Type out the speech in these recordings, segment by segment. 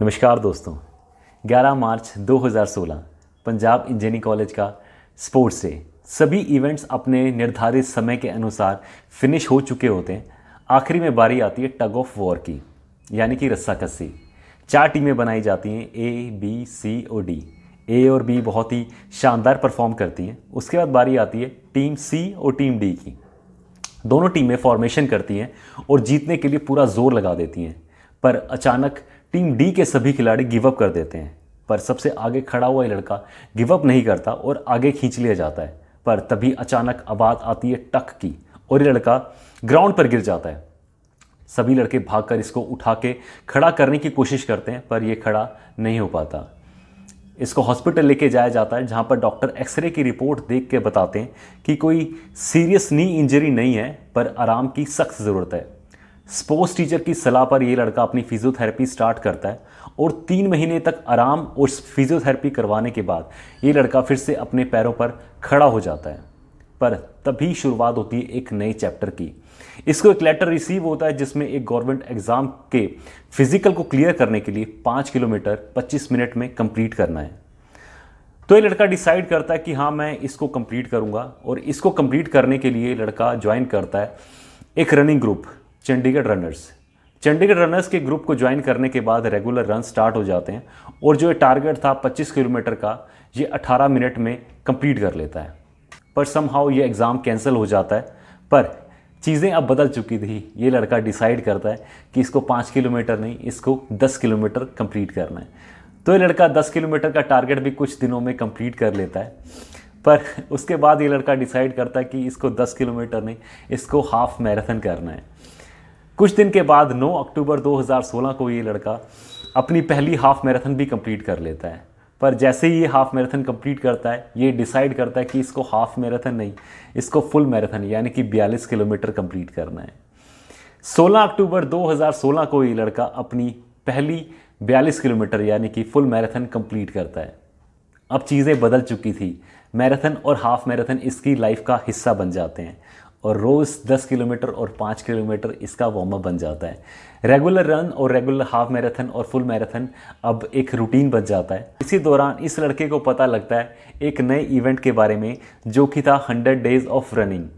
नमस्कार दोस्तों 11 March 2016 Punjab engineering college का स्पोर्ट्स डे सभी इवेंट्स अपने निर्धारित समय के अनुसार फिनिश हो चुके होते हैं आखिरी में बारी आती है टग ऑफ वॉर की यानी कि रस्साकस्सी चार टीमें बनाई जाती हैं ए बी सी और डी ए और बी बहुत ही शानदार परफॉर्म करती हैं उसके बाद बारी आती है टीम सी और टीम डी की दोनों टीमें फॉर्मेशन करती हैं और जीतने के लिए पूरा जोर लगा देती हैं पर अचानक टीम डी के सभी खिलाड़ी गिवअप कर देते हैं पर सबसे आगे खड़ा हुआ लड़का गिवअप नहीं करता और आगे खींच लिया जाता है पर तभी अचानक आवाज़ आती है टक की और ये लड़का ग्राउंड पर गिर जाता है सभी लड़के भागकर इसको उठा के खड़ा करने की कोशिश करते हैं पर यह खड़ा नहीं हो पाता इसको हॉस्पिटल लेके जाया जाता है जहां पर डॉक्टर एक्सरे की रिपोर्ट देख के बताते हैं कि कोई सीरियस नी इंजरी नहीं है पर आराम की सख्त ज़रूरत है स्पोर्ट्स टीचर की सलाह पर ये लड़का अपनी फिजियोथेरेपी स्टार्ट करता है और तीन महीने तक आराम और फिजियोथेरेपी करवाने के बाद ये लड़का फिर से अपने पैरों पर खड़ा हो जाता है पर तभी शुरुआत होती है एक नए चैप्टर की इसको एक लेटर रिसीव होता है जिसमें एक गवर्नमेंट एग्ज़ाम के फिजिकल को क्लियर करने के लिए पाँच किलोमीटर पच्चीस मिनट में कंप्लीट करना है तो ये लड़का डिसाइड करता है कि हाँ मैं इसको कंप्लीट करूँगा और इसको कंप्लीट करने के लिए लड़का ज्वाइन करता है एक running group Chandigarh runners Chandigarh runners के ग्रुप को ज्वाइन करने के बाद रेगुलर रन स्टार्ट हो जाते हैं और जो टारगेट था 25 किलोमीटर का ये 18 मिनट में कंप्लीट कर लेता है पर समहाउ ये एग्ज़ाम कैंसिल हो जाता है पर चीज़ें अब बदल चुकी थी ये लड़का डिसाइड करता है कि इसको पाँच किलोमीटर नहीं इसको दस किलोमीटर कंप्लीट करना है तो ये लड़का दस किलोमीटर का टारगेट भी कुछ दिनों में कंप्लीट कर लेता है पर उसके बाद ये लड़का डिसाइड करता है कि इसको दस किलोमीटर नहीं इसको हाफ मैराथन करना है कुछ दिन के बाद 9 अक्टूबर 2016 को ये लड़का अपनी पहली हाफ मैराथन भी कंप्लीट कर लेता है पर जैसे ही ये हाफ मैराथन कंप्लीट करता है ये डिसाइड करता है कि इसको हाफ मैराथन नहीं इसको फुल मैराथन यानी कि 42 किलोमीटर कंप्लीट करना है 16 अक्टूबर 2016 को ये लड़का अपनी पहली 42 किलोमीटर यानी कि फुल मैराथन कंप्लीट करता है अब चीज़ें बदल चुकी थी मैराथन और हाफ मैराथन इसकी लाइफ का हिस्सा बन जाते हैं और रोज़ दस किलोमीटर और पाँच किलोमीटर इसका वार्म अप बन जाता है रेगुलर रन और रेगुलर हाफ मैराथन और फुल मैराथन अब एक रूटीन बन जाता है इसी दौरान इस लड़के को पता लगता है एक नए इवेंट के बारे में जो कि था hundred days of running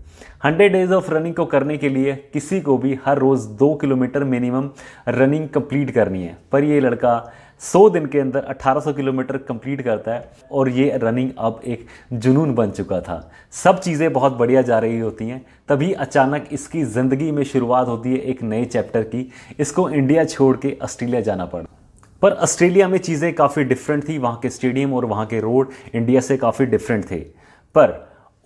hundred days of running को करने के लिए किसी को भी हर रोज़ दो किलोमीटर मिनिमम रनिंग कंप्लीट करनी है पर ये लड़का 100 दिन के अंदर 1800 किलोमीटर कंप्लीट करता है और ये रनिंग अब एक जुनून बन चुका था सब चीज़ें बहुत बढ़िया जा रही होती हैं तभी अचानक इसकी ज़िंदगी में शुरुआत होती है एक नए चैप्टर की इसको इंडिया छोड़ के ऑस्ट्रेलिया जाना पड़ा पर ऑस्ट्रेलिया में चीज़ें काफ़ी डिफरेंट थी वहाँ के स्टेडियम और वहाँ के रोड इंडिया से काफ़ी डिफरेंट थे पर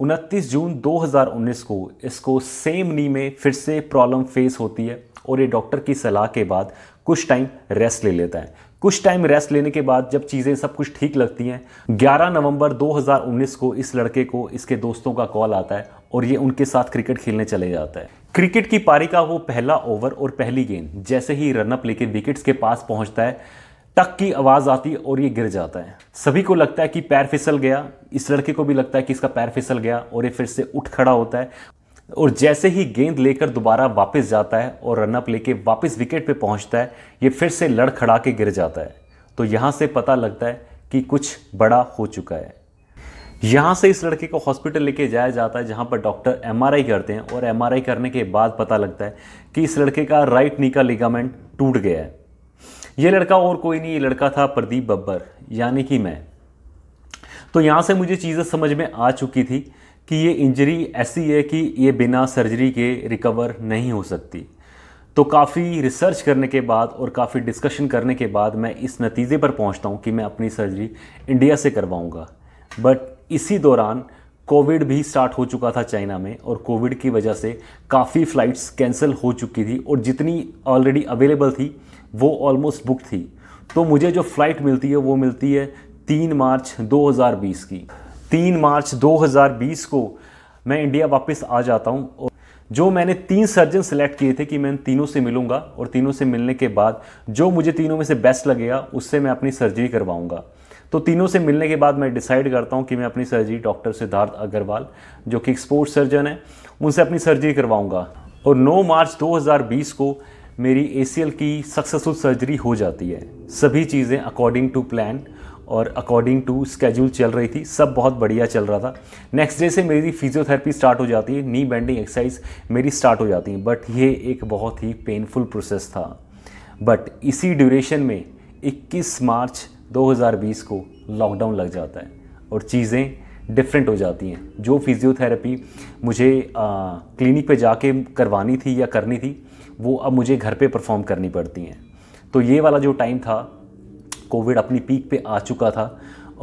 29 जून 2019 को इसको सेम नी में फिर से प्रॉब्लम फेस होती है और ये डॉक्टर की सलाह के बाद कुछ टाइम रेस्ट ले लेता है कुछ टाइम रेस्ट लेने के बाद जब चीज़ें सब कुछ ठीक लगती हैं 11 नवंबर 2019 को इस लड़के को इसके दोस्तों का कॉल आता है और ये उनके साथ क्रिकेट खेलने चले जाता है क्रिकेट की पारी का वो पहला ओवर और पहली गेंद जैसे ही रनअप लेके विकेट्स के पास पहुंचता है टक की आवाज़ आती है और ये गिर जाता है सभी को लगता है कि पैर फिसल गया इस लड़के को भी लगता है कि इसका पैर फिसल गया और ये फिर से उठ खड़ा होता है और जैसे ही गेंद लेकर दोबारा वापस जाता है और रनअप लेके वापस विकेट पे पहुंचता है ये फिर से लड़खड़ा के गिर जाता है तो यहाँ से पता लगता है कि कुछ बड़ा हो चुका है यहाँ से इस लड़के को हॉस्पिटल लेके जाया जाता है जहाँ पर डॉक्टर एमआरआई करते हैं और एम करने के बाद पता लगता है कि इस लड़के का राइट नी का लिगामेंट टूट गया है ये लड़का और कोई नहीं ये लड़का था प्रदीप बब्बर यानी कि मैं तो यहाँ से मुझे चीज़ें समझ में आ चुकी थी कि ये इंजरी ऐसी है कि ये बिना सर्जरी के रिकवर नहीं हो सकती तो काफ़ी रिसर्च करने के बाद और काफ़ी डिस्कशन करने के बाद मैं इस नतीजे पर पहुंचता हूं कि मैं अपनी सर्जरी इंडिया से करवाऊंगा बट इसी दौरान कोविड भी स्टार्ट हो चुका था चाइना में और कोविड की वजह से काफ़ी फ़्लाइट्स कैंसिल हो चुकी थी और जितनी ऑलरेडी अवेलेबल थी वो ऑलमोस्ट बुक थी तो मुझे जो फ़्लाइट मिलती है वो मिलती है तीन मार्च 2020 की तीन मार्च 2020 को मैं इंडिया वापस आ जाता हूँ और जो मैंने तीन सर्जन सेलेक्ट किए थे कि मैं तीनों से मिलूंगा और तीनों से मिलने के बाद जो मुझे तीनों में से बेस्ट लगेगा उससे मैं अपनी सर्जरी करवाऊंगा तो तीनों से मिलने के बाद मैं डिसाइड करता हूँ कि मैं अपनी सर्जरी डॉक्टर सिद्धार्थ अग्रवाल जो कि स्पोर्ट्स सर्जन है उनसे अपनी सर्जरी करवाऊँगा और 9 मार्च 2020 को मेरी ए की सक्सेसफुल सर्जरी हो जाती है सभी चीज़ें अकॉर्डिंग टू प्लान और अकॉर्डिंग टू स्केड्यूल चल रही थी सब बहुत बढ़िया चल रहा था नेक्स्ट डे से मेरी फिजियोथेरेपी स्टार्ट हो जाती है नी बेंडिंग एक्सरसाइज मेरी स्टार्ट हो जाती है बट ये एक बहुत ही पेनफुल प्रोसेस था बट इसी ड्यूरेशन में 21 मार्च 2020 को लॉकडाउन लग जाता है और चीज़ें डिफरेंट हो जाती हैं जो फिज़ियोथेरेपी मुझे आ, क्लिनिक पे जाके करवानी थी या करनी थी वो अब मुझे घर पे परफॉर्म करनी पड़ती हैं तो ये वाला जो टाइम था कोविड अपनी पीक पे आ चुका था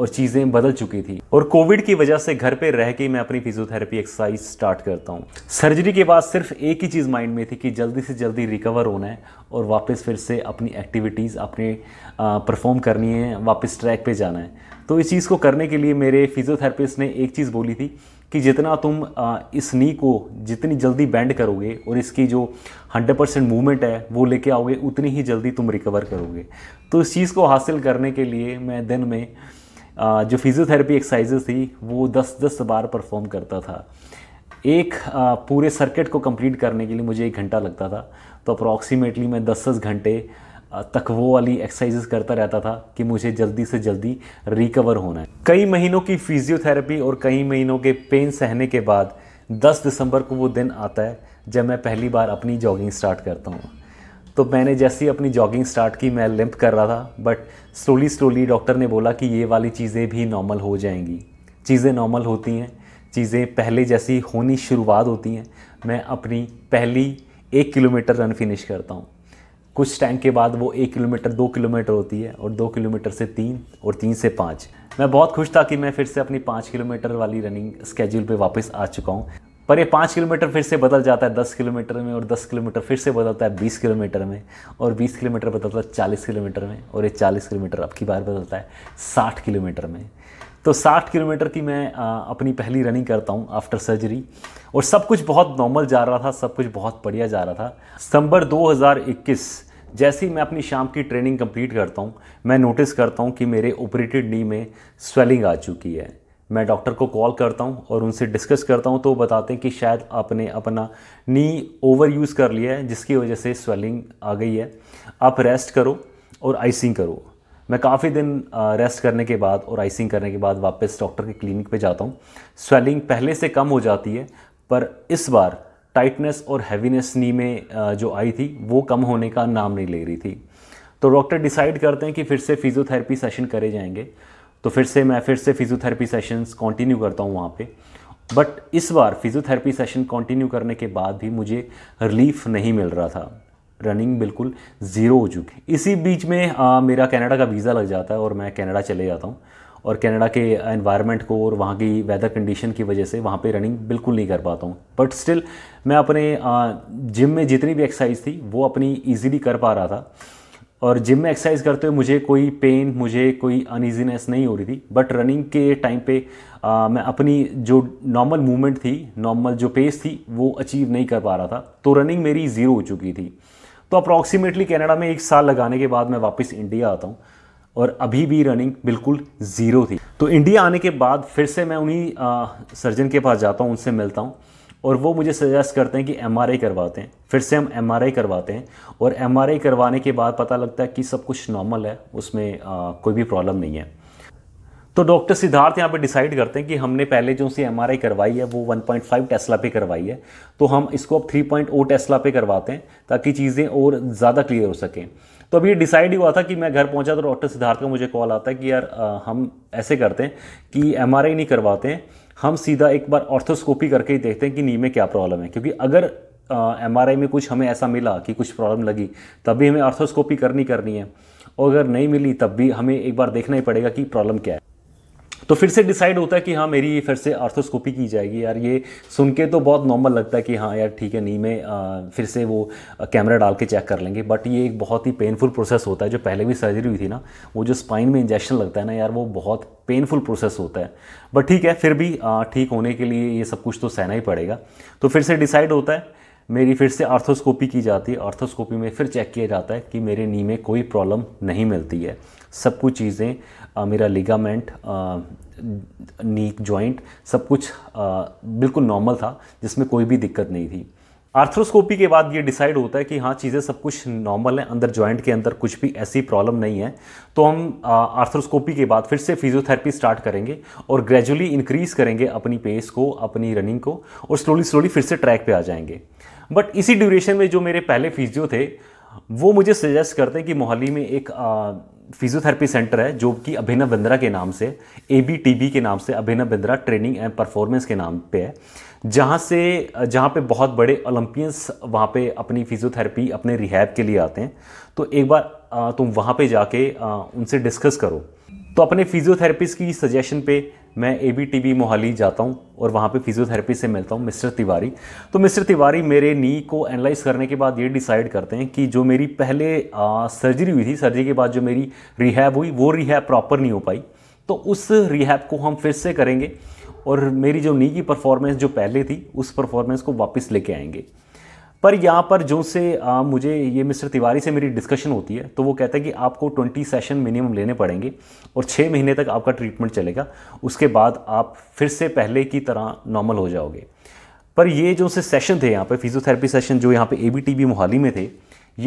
और चीज़ें बदल चुकी थी और कोविड की वजह से घर पे रह के मैं अपनी फिजियोथेरेपी एक्सरसाइज स्टार्ट करता हूँ सर्जरी के बाद सिर्फ एक ही चीज़ माइंड में थी कि जल्दी से जल्दी रिकवर होना है और वापस फिर से अपनी एक्टिविटीज़ अपने परफॉर्म करनी है वापस ट्रैक पे जाना है तो इस चीज़ को करने के लिए मेरे फिजियोथेरेपिस्ट ने एक चीज़ बोली थी कि जितना तुम इस नी को जितनी जल्दी बैंड करोगे और इसकी जो 100 परसेंट मूवमेंट है वो लेके आओगे उतनी ही जल्दी तुम रिकवर करोगे तो इस चीज़ को हासिल करने के लिए मैं दिन में जो फिज़ियोथेरेपी एक्सरसाइजेज थी वो 10-10 बार परफॉर्म करता था एक पूरे सर्किट को कंप्लीट करने के लिए मुझे एक घंटा लगता था तो अप्रॉक्सीमेटली मैं दस दस घंटे तकवो वाली एक्सरसाइजेस करता रहता था कि मुझे जल्दी से जल्दी रिकवर होना है कई महीनों की फिजियोथेरेपी और कई महीनों के पेन सहने के बाद 10 दिसंबर को वो दिन आता है जब मैं पहली बार अपनी जॉगिंग स्टार्ट करता हूँ तो मैंने जैसे ही अपनी जॉगिंग स्टार्ट की मैं लिंप कर रहा था बट स्लोली स्लोली डॉक्टर ने बोला कि ये वाली चीज़ें भी नॉर्मल हो जाएंगी चीज़ें नॉर्मल होती हैं चीज़ें पहले जैसी होनी शुरुआत होती हैं मैं अपनी पहली एक किलोमीटर रन फिनिश करता हूँ कुछ टाइम के बाद वो एक किलोमीटर दो किलोमीटर होती है और दो किलोमीटर से तीन और तीन से पाँच मैं बहुत खुश था कि मैं फिर से अपनी पाँच किलोमीटर वाली रनिंग स्केड्यूल पे वापस आ चुका हूँ पर ये पाँच किलोमीटर फिर से बदल जाता है दस किलोमीटर में और दस किलोमीटर फिर से बदलता है बीस किलोमीटर में और बीस किलोमीटर बदलता है चालीस किलोमीटर में और ये चालीस किलोमीटर अब की बार बदलता है साठ किलोमीटर में तो साठ किलोमीटर की मैं आ, अपनी पहली रनिंग करता हूँ आफ्टर सर्जरी और सब कुछ बहुत नॉर्मल जा रहा था सब कुछ बहुत बढ़िया जा रहा था सितंबर दो जैसे ही मैं अपनी शाम की ट्रेनिंग कंप्लीट करता हूँ मैं नोटिस करता हूँ कि मेरे ऑपरेटेड नी में स्वेलिंग आ चुकी है मैं डॉक्टर को कॉल करता हूँ और उनसे डिस्कस करता हूँ तो बताते हैं कि शायद आपने अपना नी ओवर यूज़ कर लिया है जिसकी वजह से स्वेलिंग आ गई है आप रेस्ट करो और आइसिंग करो मैं काफ़ी दिन रेस्ट करने के बाद और आइसिंग करने के बाद वापस डॉक्टर के क्लिनिक पे जाता हूँ स्वेलिंग पहले से कम हो जाती है पर इस बार टाइटनेस और हैवीनेस नी में जो आई थी वो कम होने का नाम नहीं ले रही थी तो डॉक्टर डिसाइड करते हैं कि फिर से फिजियोथेरेपी सेशन करे जाएंगे तो फिर से मैं फिर से फिजियोथेरेपी सेशंस कंटिन्यू करता हूँ वहाँ पे बट इस बार फिजियोथेरेपी सेशन कंटिन्यू करने के बाद भी मुझे रिलीफ नहीं मिल रहा था रनिंग बिल्कुल ज़ीरो हो चुकी इसी बीच में आ, मेरा कनाडा का वीज़ा लग जाता है और मैं कनाडा चले जाता हूँ और कनाडा के एनवायरनमेंट को और वहाँ की वेदर कंडीशन की वजह से वहाँ पे रनिंग बिल्कुल नहीं कर पाता हूँ बट स्टिल मैं अपने जिम में जितनी भी एक्सरसाइज थी वो अपनी ईजिली कर पा रहा था और जिम में एक्सरसाइज करते हुए मुझे कोई पेन मुझे कोई अनइजीनेस नहीं हो रही थी बट रनिंग के टाइम पे आ, मैं अपनी जो नॉर्मल मूवमेंट थी नॉर्मल जो पेस थी वो अचीव नहीं कर पा रहा था तो रनिंग मेरी ज़ीरो हो चुकी थी तो अप्रॉक्सीमेटली कनाडा में एक साल लगाने के बाद मैं वापस इंडिया आता हूँ और अभी भी रनिंग बिल्कुल ज़ीरो थी तो इंडिया आने के बाद फिर से मैं उन्हीं सर्जन के पास जाता हूँ उनसे मिलता हूँ और वो मुझे सजेस्ट करते हैं कि एम करवाते हैं फिर से हम एम करवाते हैं और एम करवाने के बाद पता लगता है कि सब कुछ नॉर्मल है उसमें आ, कोई भी प्रॉब्लम नहीं है तो डॉक्टर सिद्धार्थ यहाँ पे डिसाइड करते हैं कि हमने पहले जो उसे एम करवाई है वो 1.5 टेस्ला पे करवाई है तो हम इसको अब 3.0 टेस्ला पे करवाते हैं ताकि चीज़ें और ज़्यादा क्लियर हो सकें तो अभी डिसाइड ही हुआ था कि मैं घर पहुंचा तो डॉक्टर सिद्धार्थ का मुझे कॉल आता है कि यार आ, हम ऐसे करते हैं कि एम नहीं करवाते हैं हम सीधा एक बार ऑर्थोस्कोपी करके ही देखते हैं कि नी में क्या प्रॉब्लम है क्योंकि अगर एम uh, में कुछ हमें ऐसा मिला कि कुछ प्रॉब्लम लगी तब भी हमें ऑर्थोस्कोपी करनी करनी है और अगर नहीं मिली तब भी हमें एक बार देखना ही पड़ेगा कि प्रॉब्लम क्या है तो फिर से डिसाइड होता है कि हाँ मेरी फिर से आर्थोस्कोपी की जाएगी यार ये सुन के तो बहुत नॉर्मल लगता है कि हाँ यार ठीक है नी में फिर से वो कैमरा डाल के चेक कर लेंगे बट ये एक बहुत ही पेनफुल प्रोसेस होता है जो पहले भी सर्जरी हुई थी ना वो जो स्पाइन में इंजेक्शन लगता है ना यार वो बहुत पेनफुल प्रोसेस होता है बट ठीक है फिर भी ठीक होने के लिए ये सब कुछ तो सहना ही पड़ेगा तो फिर से डिसाइड होता है मेरी फिर से आर्थोस्कोपी की जाती है आर्थोस्कोपी में फिर चेक किया जाता है कि मेरे नी में कोई प्रॉब्लम नहीं मिलती है सब कुछ चीज़ें मेरा लिगामेंट नीक जॉइंट सब कुछ बिल्कुल नॉर्मल था जिसमें कोई भी दिक्कत नहीं थी आर्थ्रोस्कोपी के बाद ये डिसाइड होता है कि हाँ चीज़ें सब कुछ नॉर्मल है अंदर जॉइंट के अंदर कुछ भी ऐसी प्रॉब्लम नहीं है तो हम आर्थ्रोस्कोपी के बाद फिर से फिजियोथेरेपी स्टार्ट करेंगे और ग्रेजुअली इंक्रीज़ करेंगे अपनी पेस को अपनी रनिंग को और स्लोली स्लोली फिर से ट्रैक पे आ जाएंगे बट इसी ड्यूरेशन में जो मेरे पहले फिजियो थे वो मुझे सजेस्ट करते हैं कि मोहाली में एक आ, फिजियोथेरेपी सेंटर है जो कि अभिनव बिंद्रा के नाम से ए बी टी बी के नाम से Abhinav Bindra training and performance के नाम पे है जहाँ से जहाँ पे बहुत बड़े ओलंपियंस वहाँ पे अपनी फिजियोथेरेपी अपने रिहैब के लिए आते हैं तो एक बार तुम वहाँ पे जाके उनसे डिस्कस करो तो अपने फिजियोथेरेपिस्ट की सजेशन पे मैं A B T B Mohali जाता हूँ और वहाँ पे फिजियोथेरेपी से मिलता हूँ मिस्टर तिवारी तो मिस्टर तिवारी मेरे नी को एनालाइज करने के बाद ये डिसाइड करते हैं कि जो मेरी पहले आ, सर्जरी हुई थी सर्जरी के बाद जो मेरी रिहैब हुई वो रिहैब प्रॉपर नहीं हो पाई तो उस रिहैब को हम फिर से करेंगे और मेरी जो नी की परफॉर्मेंस जो पहले थी उस परफॉर्मेंस को वापस लेके आएंगे पर यहाँ पर जो से आ, मुझे ये मिस्टर तिवारी से मेरी डिस्कशन होती है तो वो कहता है कि आपको ट्वेंटी सेशन मिनिमम लेने पड़ेंगे और छः महीने तक आपका ट्रीटमेंट चलेगा उसके बाद आप फिर से पहले की तरह नॉर्मल हो जाओगे पर ये जो से सेशन थे यहाँ पे फिजियोथेरेपी सेशन जो यहाँ पे ए बी मोहाली में थे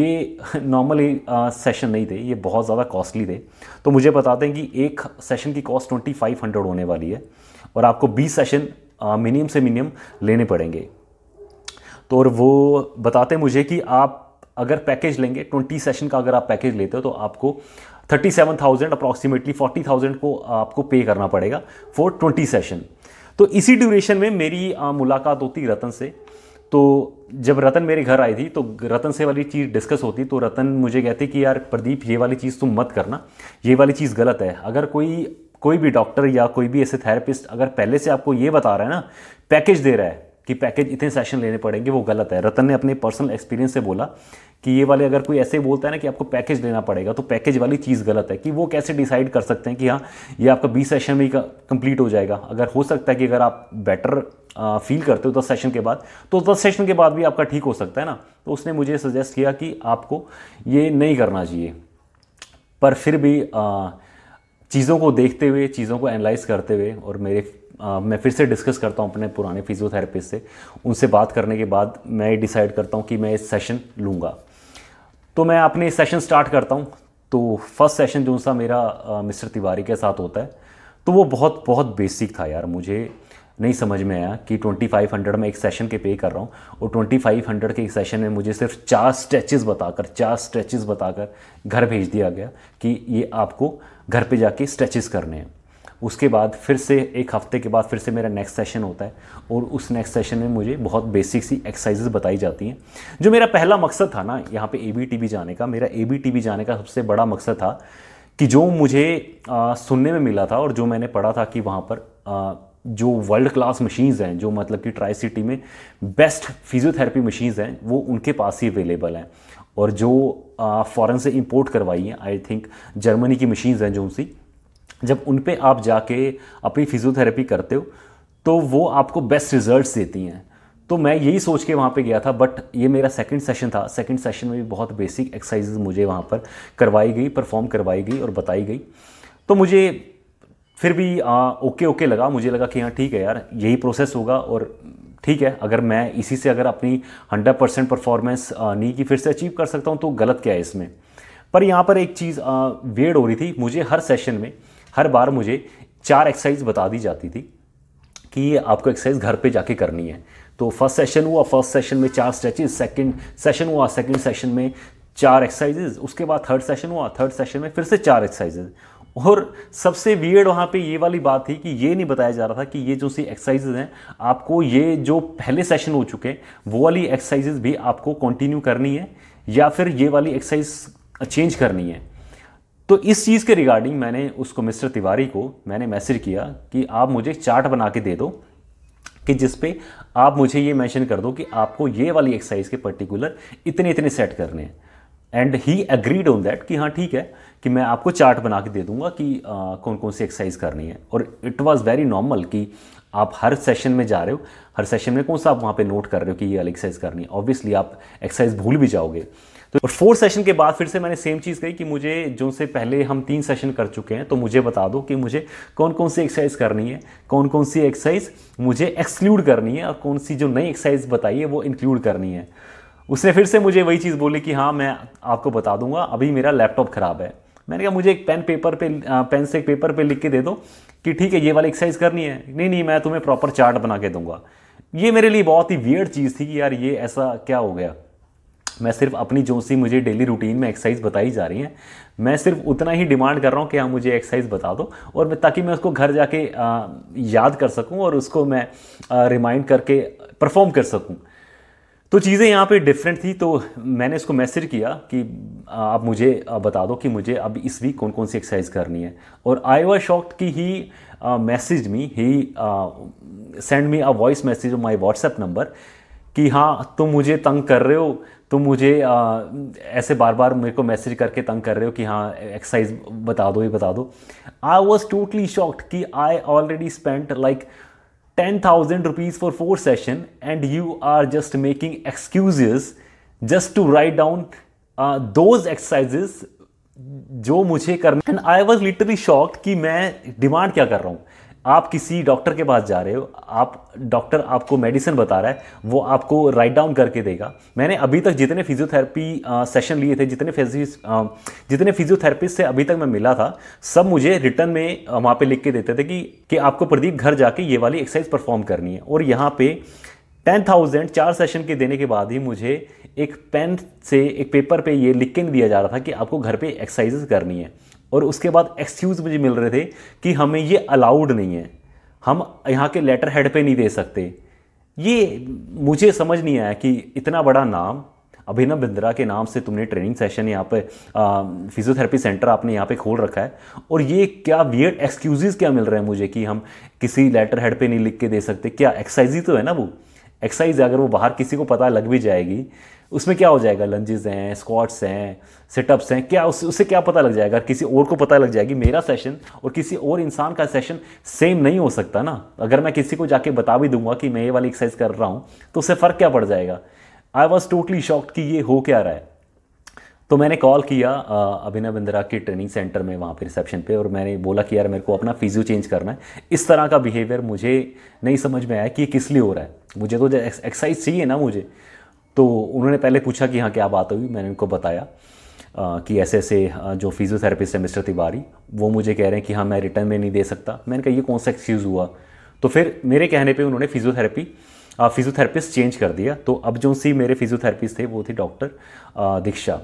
ये नॉर्मल सेशन नहीं थे ये बहुत ज़्यादा कॉस्टली थे तो मुझे बताते हैं कि एक सेशन की कॉस्ट ट्वेंटी फाइव हंड्रेड होने वाली है और आपको बीस सेशन मिनिमम से मिनिमम लेने पड़ेंगे तो और वो बताते मुझे कि आप अगर पैकेज लेंगे ट्वेंटी सेशन का अगर आप पैकेज लेते हो तो आपको thirty seven thousand approximately forty thousand को आपको पे करना पड़ेगा फॉर ट्वेंटी सेशन तो इसी ड्यूरेशन में मेरी मुलाकात होती रतन से तो जब रतन मेरे घर आई थी तो रतन से वाली चीज़ डिस्कस होती तो रतन मुझे कहते कि यार प्रदीप ये वाली चीज़ तुम मत करना ये वाली चीज़ गलत है अगर कोई कोई भी डॉक्टर या कोई भी ऐसे थेरेपिस्ट अगर पहले से आपको ये बता रहा है ना पैकेज दे रहा है कि पैकेज इतने सेशन लेने पड़ेंगे वो गलत है रतन ने अपने पर्सनल एक्सपीरियंस से बोला कि ये वाले अगर कोई ऐसे बोलता है ना कि आपको पैकेज लेना पड़ेगा तो पैकेज वाली चीज़ गलत है कि वो कैसे डिसाइड कर सकते हैं कि हाँ ये आपका बीस सेशन में ही कंप्लीट हो जाएगा अगर हो सकता है कि अगर आप बेटर फील करते हो दस सेशन के बाद तो दस सेशन के बाद भी आपका ठीक हो सकता है ना तो उसने मुझे सजेस्ट किया कि आपको ये नहीं करना चाहिए पर फिर भी आ, चीज़ों को देखते हुए चीज़ों को एनालाइज करते हुए और मेरे आ, मैं फिर से डिस्कस करता हूँ अपने पुराने फिजियोथेरेपिस्ट से उनसे बात करने के बाद मैं डिसाइड करता हूँ कि मैं इस सेशन लूँगा तो मैं अपने सेशन स्टार्ट करता हूँ तो फर्स्ट सेशन जो सा मेरा मिस्टर तिवारी के साथ होता है तो वो बहुत बहुत बेसिक था यार मुझे नहीं समझ में आया कि 2500 में एक सेशन के पे कर रहा हूँ और 2500 के एक सेशन में मुझे सिर्फ चार स्ट्रेचेस बताकर चार स्ट्रेचेस बताकर घर भेज दिया गया कि ये आपको घर पे जाके स्ट्रेचेस करने हैं उसके बाद फिर से एक हफ्ते के बाद फिर से मेरा नेक्स्ट सेशन होता है और उस नेक्स्ट सेशन में मुझे बहुत बेसिक सी एक्सरसाइजेज बताई जाती हैं जो मेरा पहला मकसद था ना यहाँ पे ए बी टी जाने का मेरा ए बी टी जाने का सबसे बड़ा मकसद था कि जो मुझे आ, सुनने में मिला था और जो मैंने पढ़ा था कि वहाँ पर आ, जो वर्ल्ड क्लास मशीन्स हैं जो मतलब कि ट्राई सिटी में बेस्ट फिजियोथेरेपी मशीन्स हैं वो उनके पास ही अवेलेबल हैं और जो फ़ॉरन से इंपोर्ट करवाई हैं आई थिंक जर्मनी की मशीन्स हैं जो उनसी जब उन पर आप जाके अपनी फिजियोथेरेपी करते हो तो वो आपको बेस्ट रिजल्ट्स देती हैं तो मैं यही सोच के वहाँ पे गया था बट ये मेरा सेकंड सेशन था सेकंड सेशन में भी बहुत बेसिक एक्सरसाइजेज मुझे वहाँ पर करवाई गई परफॉर्म करवाई गई और बताई गई तो मुझे फिर भी आ, ओके ओके लगा मुझे लगा कि हाँ ठीक है यार यही प्रोसेस होगा और ठीक है अगर मैं इसी से अगर अपनी 100 परसेंट परफॉर्मेंस नहीं की फिर से अचीव कर सकता हूँ तो गलत क्या है इसमें पर यहाँ पर एक चीज़ वेड हो रही थी मुझे हर सेशन में हर बार मुझे चार एक्सरसाइज बता दी जाती थी कि आपको एक्सरसाइज घर पे जाके करनी है तो फर्स्ट सेशन हुआ फर्स्ट सेशन में चार स्ट्रेचेज सेकंड सेशन हुआ सेकंड सेशन में चार एक्सरसाइजेज उसके बाद थर्ड सेशन हुआ थर्ड सेशन में फिर से चार एक्सरसाइजेज और सबसे वियर्ड वहाँ पे ये वाली बात थी कि ये नहीं बताया जा रहा था कि ये जो सी एक्सरसाइजेज हैं आपको ये जो पहले सेशन हो चुके वो वाली एक्सरसाइजेज भी आपको कंटिन्यू करनी है या फिर ये वाली एक्सरसाइज चेंज करनी है तो इस चीज़ के रिगार्डिंग मैंने उसको मिस्टर तिवारी को मैंने मैसेज किया कि आप मुझे चार्ट बना के दे दो कि जिस पे आप मुझे ये मेंशन कर दो कि आपको ये वाली एक्सरसाइज के पर्टिकुलर इतने इतने सेट करने हैं and he agreed on that कि हाँ ठीक है कि मैं आपको चार्ट बना के दे दूंगा कि आ, कौन कौन सी एक्सरसाइज करनी है और इट वाज़ वेरी नॉर्मल कि आप हर सेशन में जा रहे हो हर सेशन में कौन सा आप वहाँ पे नोट कर रहे हो कि ये अलग एक्सरसाइज करनी है ऑब्वियसली आप एक्सरसाइज भूल भी जाओगे तो और फोर सेशन के बाद फिर से मैंने सेम चीज़ कही कि मुझे जो से पहले हम तीन सेशन कर चुके हैं तो मुझे बता दो कि मुझे कौन कौन सी एक्सरसाइज करनी है कौन कौन सी एक्सरसाइज मुझे एक्सक्लूड करनी है और कौन सी जो नई एक्सरसाइज बताई है वो इंक्लूड करनी है उसने फिर से मुझे वही चीज़ बोली कि हाँ मैं आपको बता दूंगा अभी मेरा लैपटॉप ख़राब है मैंने कहा मुझे एक पेन पेपर पे पेन से एक पेपर पे लिख के दे दो कि ठीक है ये वाली एक्सरसाइज करनी है नहीं नहीं मैं तुम्हें प्रॉपर चार्ट बना के दूंगा ये मेरे लिए बहुत ही वियर्ड चीज़ थी कि यार ये ऐसा क्या हो गया मैं सिर्फ अपनी जो सी मुझे डेली रूटीन में एक्सरसाइज बताई जा रही है मैं सिर्फ उतना ही डिमांड कर रहा हूँ कि हाँ मुझे एक्सरसाइज बता दो और मैं ताकि मैं उसको घर जाके याद कर सकूँ और उसको मैं रिमाइंड करके परफॉर्म कर सकूँ तो चीज़ें यहाँ पे डिफरेंट थी तो मैंने इसको मैसेज किया कि आप मुझे बता दो कि मुझे अब इस वीक कौन कौन सी एक्सरसाइज करनी है और आई वॉज शॉक्ट की he message me he send me a voice message my WhatsApp number कि हाँ तुम मुझे तंग कर रहे हो तुम मुझे आ, ऐसे बार बार मेरे को मैसेज करके तंग कर रहे हो कि हाँ एक्सरसाइज बता दो ये बता दो आई वॉज टोटली शॉक्ड कि I already spent like ten thousand rupees for four session and you are just making excuses just to write down those exercises जो मुझे करना and I was literally shock कि मैं demand क्या कर रहा हूं आप किसी डॉक्टर के पास जा रहे हो आप डॉक्टर आपको मेडिसिन बता रहा है वो आपको राइट डाउन करके देगा मैंने अभी तक जितने फिजियोथेरेपी सेशन लिए थे जितने आ, जितने फिजियोथेरेपिस्ट से अभी तक मैं मिला था सब मुझे रिटर्न में वहाँ पे लिख के देते थे कि कि आपको प्रदीप घर जाके ये वाली एक्सरसाइज परफॉर्म करनी है और यहाँ पे टेन थाउजेंड चार सेशन के देने के बाद ही मुझे एक पेन से एक पेपर पे ये लिख के नहीं दिया जा रहा था कि आपको घर पे एक्सरसाइजेज करनी है और उसके बाद एक्सक्यूज़ मुझे मिल रहे थे कि हमें ये अलाउड नहीं है हम यहाँ के लेटर हेड पे नहीं दे सकते ये मुझे समझ नहीं आया कि इतना बड़ा नाम अभिनव बिंद्रा के नाम से तुमने ट्रेनिंग सेशन यहाँ पे फिजियोथेरेपी सेंटर आपने यहाँ पे खोल रखा है और ये क्या वियर्ड एक्सक्यूजेज क्या मिल रहे हैं मुझे कि हम किसी लेटर हेड पे नहीं लिख के दे सकते क्या एक्सरसाइज ही तो है ना वो एक्सरसाइज अगर वो बाहर किसी को पता लग भी जाएगी उसमें क्या हो जाएगा लंजेज हैं स्क्वाट्स हैं सेटअप्स हैं क्या उस, उससे क्या पता लग जाएगा किसी और को पता लग जाएगी मेरा सेशन और किसी और इंसान का सेशन सेम नहीं हो सकता ना अगर मैं किसी को जाके बता भी दूंगा कि मैं ये वाली एक्सरसाइज कर रहा हूँ तो उससे फ़र्क क्या पड़ जाएगा आई वॉज टोटली शॉक्ड कि ये हो क्या रहा है तो मैंने कॉल किया अभिनव इंदिरा के ट्रेनिंग सेंटर में वहाँ पे रिसेप्शन पे और मैंने बोला कि यार मेरे को अपना फिजियो चेंज करना है इस तरह का बिहेवियर मुझे नहीं समझ में आया कि ये किस लिए हो रहा है मुझे तो एक्सरसाइज चाहिए ना मुझे तो उन्होंने पहले पूछा कि हाँ क्या बात हुई मैंने उनको बताया आ, कि ऐसे ऐसे जो फिजियोथेरेपिस्ट है मिस्टर तिवारी वो मुझे कह रहे हैं कि हाँ मैं रिटर्न में नहीं दे सकता मैंने कहा ये कौन सा एक्सक्यूज़ हुआ तो फिर मेरे कहने पे उन्होंने फिजियोथेरेपी फिजियोथेरेपिस्ट चेंज कर दिया तो अब जो सी मेरे फिजियोथेरेपिस्ट थे वो थे डॉक्टर दीक्षा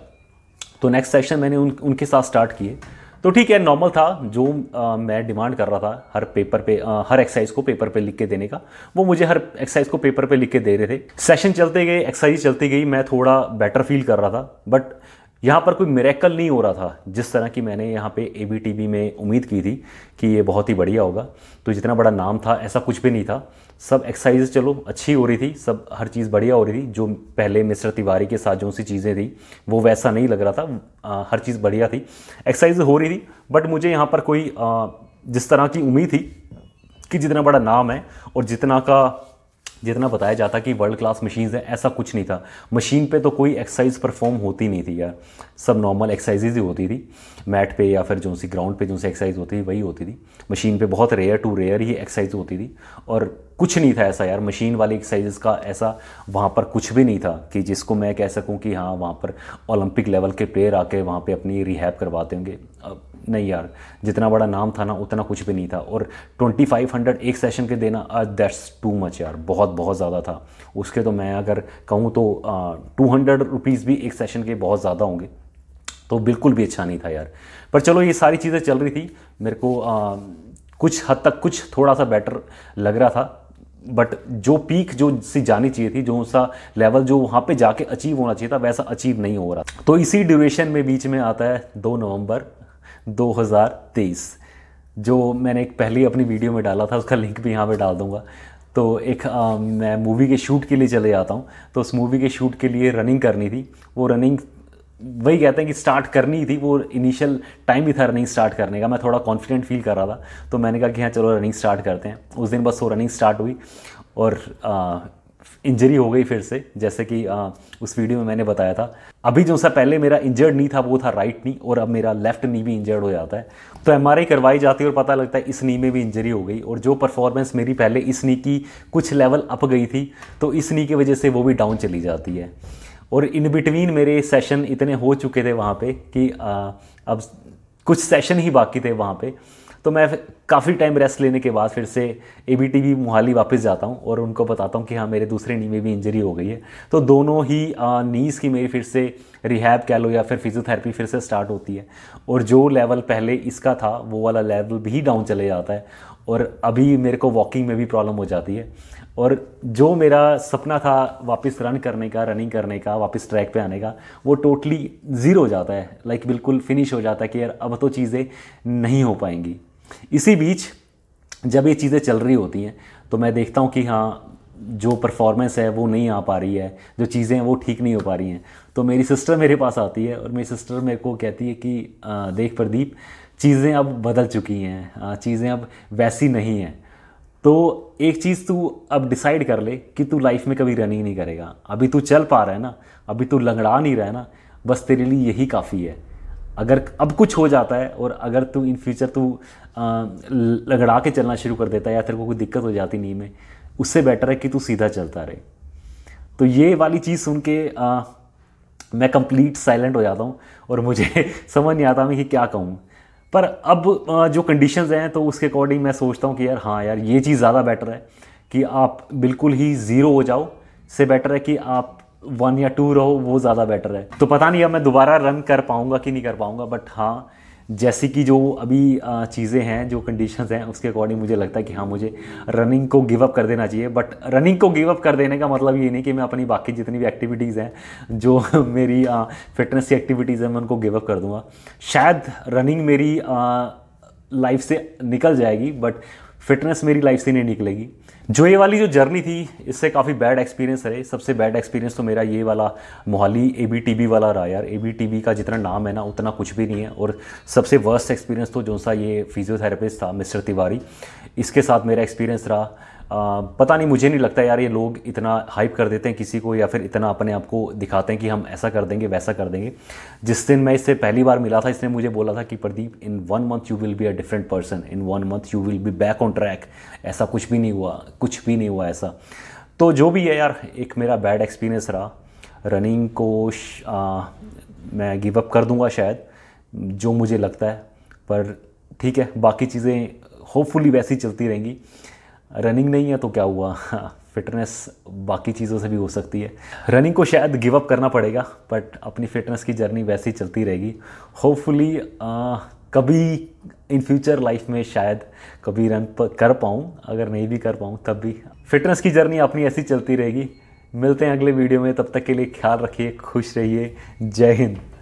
तो नेक्स्ट सेशन मैंने उन उनके साथ स्टार्ट किए तो ठीक है नॉर्मल था जो आ, मैं डिमांड कर रहा था हर पेपर पे आ, हर एक्सरसाइज को पेपर पे लिख के देने का वो मुझे हर एक्सरसाइज को पेपर पे लिख के दे रहे थे सेशन चलते गए एक्सरसाइज चलती गई मैं थोड़ा बेटर फील कर रहा था बट यहाँ पर कोई मेरेकल नहीं हो रहा था जिस तरह की मैंने यहाँ पे ए में उम्मीद की थी कि ये बहुत ही बढ़िया होगा तो जितना बड़ा नाम था ऐसा कुछ भी नहीं था सब एक्सरसाइज चलो अच्छी हो रही थी सब हर चीज़ बढ़िया हो रही थी जो पहले मिस्टर तिवारी के साथ जो सी चीज़ें थी वो वैसा नहीं लग रहा था आ, हर चीज़ बढ़िया थी एक्सरसाइज हो रही थी बट मुझे यहाँ पर कोई आ, जिस तरह की उम्मीद थी कि जितना बड़ा नाम है और जितना का जितना बताया जाता कि वर्ल्ड क्लास मशीन्स हैं ऐसा कुछ नहीं था मशीन पे तो कोई एक्सरसाइज परफॉर्म होती नहीं थी यार सब नॉर्मल एक्सरसाइजेज ही होती थी मैट पे या फिर जो सी ग्राउंड पे जो सी एक्सरसाइज होती थी वही होती थी मशीन पे बहुत रेयर टू रेयर ही एक्सरसाइज होती थी और कुछ नहीं था ऐसा यार मशीन वाली एक्सरसाइज का ऐसा वहाँ पर कुछ भी नहीं था कि जिसको मैं कह सकूँ कि हाँ वहाँ पर ओलंपिक लेवल के प्लेयर आके वहाँ पर अपनी रिहैप करवाते होंगे अब नहीं यार जितना बड़ा नाम था ना उतना कुछ भी नहीं था और 2500 एक सेशन के देना दैट्स टू मच यार बहुत बहुत ज़्यादा था उसके तो मैं अगर कहूँ तो टू हंड्रेड रुपीज़ भी एक सेशन के बहुत ज़्यादा होंगे तो बिल्कुल भी अच्छा नहीं था यार पर चलो ये सारी चीज़ें चल रही थी मेरे को आ, uh, कुछ हद तक कुछ थोड़ा सा बेटर लग रहा था बट जो पीक जो सी जानी चाहिए थी जो सा लेवल जो वहाँ पे जाके अचीव होना चाहिए था वैसा अचीव नहीं हो रहा तो इसी ड्यूरेशन में बीच में आता है दो नवंबर 2023 जो मैंने एक पहले अपनी वीडियो में डाला था उसका लिंक भी यहाँ पे डाल दूँगा तो एक आ, मैं मूवी के शूट के लिए चले जाता हूँ तो उस मूवी के शूट के लिए रनिंग करनी थी वो रनिंग वही कहते हैं कि स्टार्ट करनी थी वो इनिशियल टाइम भी था रनिंग स्टार्ट करने का मैं थोड़ा कॉन्फिडेंट फील कर रहा था तो मैंने कहा कि हाँ चलो रनिंग स्टार्ट करते हैं उस दिन बस वो रनिंग स्टार्ट हुई और आ, इंजरी हो गई फिर से जैसे कि आ, उस वीडियो में मैंने बताया था अभी जो सा पहले मेरा इंजर्ड नी था वो था राइट नी और अब मेरा लेफ्ट नी भी इंजर्ड हो जाता है तो एम करवाई जाती है और पता लगता है इस नी में भी इंजरी हो गई और जो परफॉर्मेंस मेरी पहले इस नी की कुछ लेवल अप गई थी तो इस नी की वजह से वो भी डाउन चली जाती है और इन बिटवीन मेरे सेशन इतने हो चुके थे वहाँ पर कि आ, अब कुछ सेशन ही बाकी थे वहाँ पर तो मैं काफ़ी टाइम रेस्ट लेने के बाद फिर से A B T V Mohali वापस जाता हूँ और उनको बताता हूँ कि हाँ मेरे दूसरे नी में भी इंजरी हो गई है तो दोनों ही नीज़ की मेरी फिर से रिहैब कह लो या फिर फिजियोथेरेपी फिर से स्टार्ट होती है और जो लेवल पहले इसका था वो वाला लेवल भी डाउन चले जाता है और अभी मेरे को वॉकिंग में भी प्रॉब्लम हो जाती है और जो मेरा सपना था वापस रन करने का रनिंग करने का वापस ट्रैक पे आने का वो टोटली ज़ीरो हो जाता है लाइक like बिल्कुल फिनिश हो जाता है कि यार अब तो चीज़ें नहीं हो पाएंगी इसी बीच जब ये चीज़ें चल रही होती हैं तो मैं देखता हूँ कि हाँ जो परफॉर्मेंस है वो नहीं आ पा रही है जो चीज़ें हैं वो ठीक नहीं हो पा रही हैं तो मेरी सिस्टर मेरे पास आती है और मेरी सिस्टर मेरे को कहती है कि आ, देख प्रदीप चीज़ें अब बदल चुकी हैं चीज़ें अब वैसी नहीं हैं तो एक चीज़ तू अब डिसाइड कर ले कि तू लाइफ में कभी रनिंग नहीं करेगा अभी तू चल पा रहा है ना अभी तू लंगड़ा नहीं रहा है ना बस तेरे लिए यही काफ़ी है अगर अब कुछ हो जाता है और अगर तू इन फ्यूचर तू लगड़ा के चलना शुरू कर देता है या तेरे को कोई दिक्कत हो जाती नींद में उससे बेटर है कि तू सीधा चलता रहे तो ये वाली चीज़ सुन के आ, मैं कंप्लीट साइलेंट हो जाता हूँ और मुझे समझ नहीं आता मैं कि क्या कहूँ पर अब आ, जो कंडीशंस हैं तो उसके अकॉर्डिंग मैं सोचता हूँ कि यार हाँ यार ये चीज़ ज़्यादा बेटर है कि आप बिल्कुल ही ज़ीरो हो जाओ से बेटर है कि आप वन या टू रहो वो ज़्यादा बेटर है तो पता नहीं अब मैं दोबारा रन कर पाऊँगा कि नहीं कर पाऊँगा बट हाँ जैसे कि जो अभी चीज़ें हैं जो कंडीशंस हैं उसके अकॉर्डिंग मुझे लगता है कि हाँ मुझे रनिंग को गिव अप कर देना चाहिए बट रनिंग को गिव अप कर देने का मतलब ये नहीं कि मैं अपनी बाकी जितनी भी एक्टिविटीज़ हैं जो मेरी फिटनेस की एक्टिविटीज़ हैं मैं उनको गिव अप कर दूँगा शायद रनिंग मेरी लाइफ से निकल जाएगी बट फिटनेस मेरी लाइफ से नहीं निकलेगी जो ये वाली जो जर्नी थी इससे काफ़ी बैड एक्सपीरियंस रहे सबसे बैड एक्सपीरियंस तो मेरा ये वाला Mohali A B T B वाला रहा यार ए बी टी बी का जितना नाम है ना उतना कुछ भी नहीं है और सबसे वर्स्ट एक्सपीरियंस तो जो सा ये फिजियोथेरेपिस्ट था मिस्टर तिवारी इसके साथ मेरा एक्सपीरियंस रहा पता नहीं मुझे नहीं लगता यार ये लोग इतना हाइप कर देते हैं किसी को या फिर इतना अपने आप को दिखाते हैं कि हम ऐसा कर देंगे वैसा कर देंगे जिस दिन मैं इससे पहली बार मिला था इसने मुझे बोला था कि Pradeep in one month you will be a different person in one month you will be back on track ऐसा कुछ भी नहीं हुआ कुछ भी नहीं हुआ ऐसा तो जो भी है यार एक मेरा बैड एक्सपीरियंस रहा रनिंग को आ, मैं गिव अप कर दूंगा शायद जो मुझे लगता है पर ठीक है बाकी चीज़ें होपफुली वैसी चलती रहेंगी रनिंग नहीं है तो क्या हुआ फिटनेस बाकी चीज़ों से भी हो सकती है रनिंग को शायद गिव अप करना पड़ेगा बट अपनी फिटनेस की जर्नी वैसे ही चलती रहेगी होपफुली कभी इन फ्यूचर लाइफ में शायद कभी रन कर पाऊँ अगर नहीं भी कर पाऊँ तब भी फिटनेस की जर्नी अपनी ऐसी चलती रहेगी मिलते हैं अगले वीडियो में तब तक के लिए ख्याल रखिए खुश रहिए जय हिंद